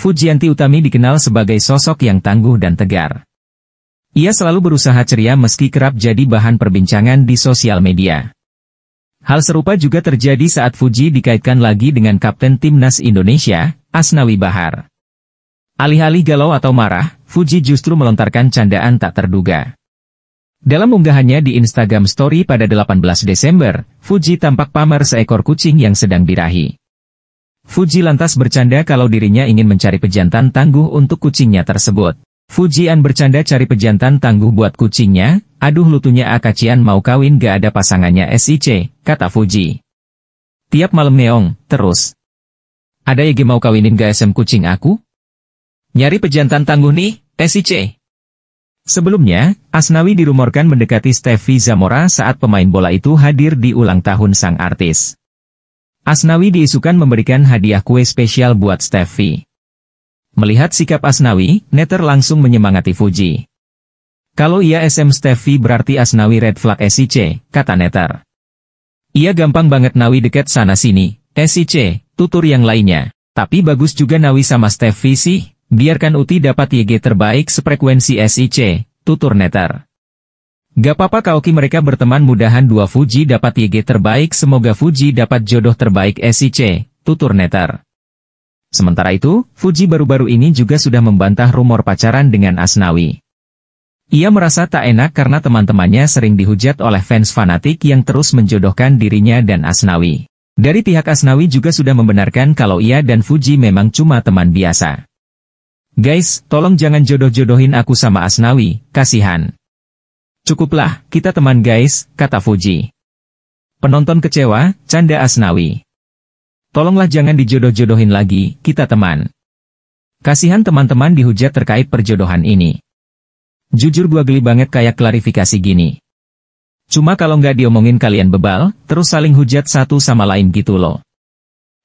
Fujianti Utami dikenal sebagai sosok yang tangguh dan tegar. Ia selalu berusaha ceria meski kerap jadi bahan perbincangan di sosial media. Hal serupa juga terjadi saat Fuji dikaitkan lagi dengan Kapten Timnas Indonesia, Asnawi Bahar. Alih-alih galau atau marah, Fuji justru melontarkan candaan tak terduga. Dalam unggahannya di Instagram Story pada 18 Desember, Fuji tampak pamer seekor kucing yang sedang dirahi. Fuji lantas bercanda kalau dirinya ingin mencari pejantan tangguh untuk kucingnya tersebut. Fujian bercanda cari pejantan tangguh buat kucingnya, aduh lutunya Akacian ah, mau kawin gak ada pasangannya SIC, kata Fuji. Tiap malam neong, terus. Ada yang mau kawinin gak SM kucing aku? Nyari pejantan tangguh nih, SIC. Sebelumnya, Asnawi dirumorkan mendekati Steffi Zamora saat pemain bola itu hadir di ulang tahun sang artis. Asnawi diisukan memberikan hadiah kue spesial buat Steffi. Melihat sikap Asnawi, Neter langsung menyemangati Fuji. Kalau ia SM Steffi berarti Asnawi red flag SIC, kata Neter. Ia gampang banget Nawi deket sana-sini, SIC, tutur yang lainnya. Tapi bagus juga Nawi sama Steffi sih, biarkan Uti dapat YG terbaik sefrekuensi SIC, tutur Neter. Gak apa Kaoki mereka berteman mudahan dua Fuji dapat YG terbaik semoga Fuji dapat jodoh terbaik eh, SIC, tutur netter. Sementara itu, Fuji baru-baru ini juga sudah membantah rumor pacaran dengan Asnawi. Ia merasa tak enak karena teman-temannya sering dihujat oleh fans fanatik yang terus menjodohkan dirinya dan Asnawi. Dari pihak Asnawi juga sudah membenarkan kalau ia dan Fuji memang cuma teman biasa. Guys, tolong jangan jodoh-jodohin aku sama Asnawi, kasihan. Cukuplah, kita teman guys, kata Fuji. Penonton kecewa, canda Asnawi. Tolonglah jangan dijodoh-jodohin lagi, kita teman. Kasihan teman-teman dihujat terkait perjodohan ini. Jujur gua geli banget kayak klarifikasi gini. Cuma kalau nggak diomongin kalian bebal, terus saling hujat satu sama lain gitu loh.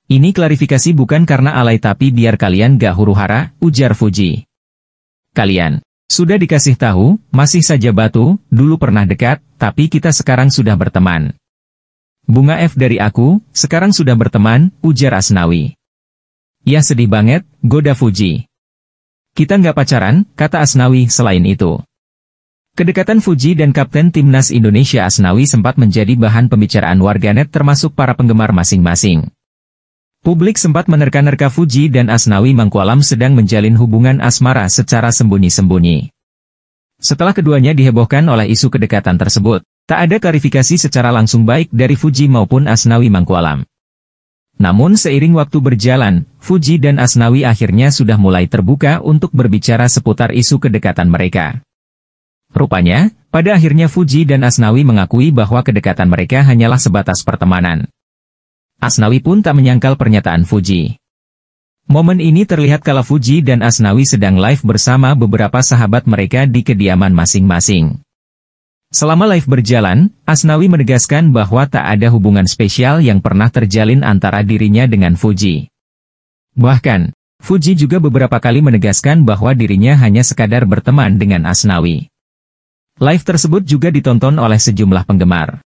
Ini klarifikasi bukan karena alay tapi biar kalian gak huru-hara, ujar Fuji. Kalian. Sudah dikasih tahu, masih saja batu, dulu pernah dekat, tapi kita sekarang sudah berteman. Bunga F dari aku, sekarang sudah berteman, ujar Asnawi. Ya sedih banget, goda Fuji. Kita nggak pacaran, kata Asnawi selain itu. Kedekatan Fuji dan Kapten Timnas Indonesia Asnawi sempat menjadi bahan pembicaraan warganet termasuk para penggemar masing-masing. Publik sempat menerka-nerka Fuji dan Asnawi Mangkualam sedang menjalin hubungan asmara secara sembunyi-sembunyi. Setelah keduanya dihebohkan oleh isu kedekatan tersebut, tak ada klarifikasi secara langsung baik dari Fuji maupun Asnawi Mangkualam. Namun seiring waktu berjalan, Fuji dan Asnawi akhirnya sudah mulai terbuka untuk berbicara seputar isu kedekatan mereka. Rupanya, pada akhirnya Fuji dan Asnawi mengakui bahwa kedekatan mereka hanyalah sebatas pertemanan. Asnawi pun tak menyangkal pernyataan Fuji. Momen ini terlihat kala Fuji dan Asnawi sedang live bersama beberapa sahabat mereka di kediaman masing-masing. Selama live berjalan, Asnawi menegaskan bahwa tak ada hubungan spesial yang pernah terjalin antara dirinya dengan Fuji. Bahkan, Fuji juga beberapa kali menegaskan bahwa dirinya hanya sekadar berteman dengan Asnawi. Live tersebut juga ditonton oleh sejumlah penggemar.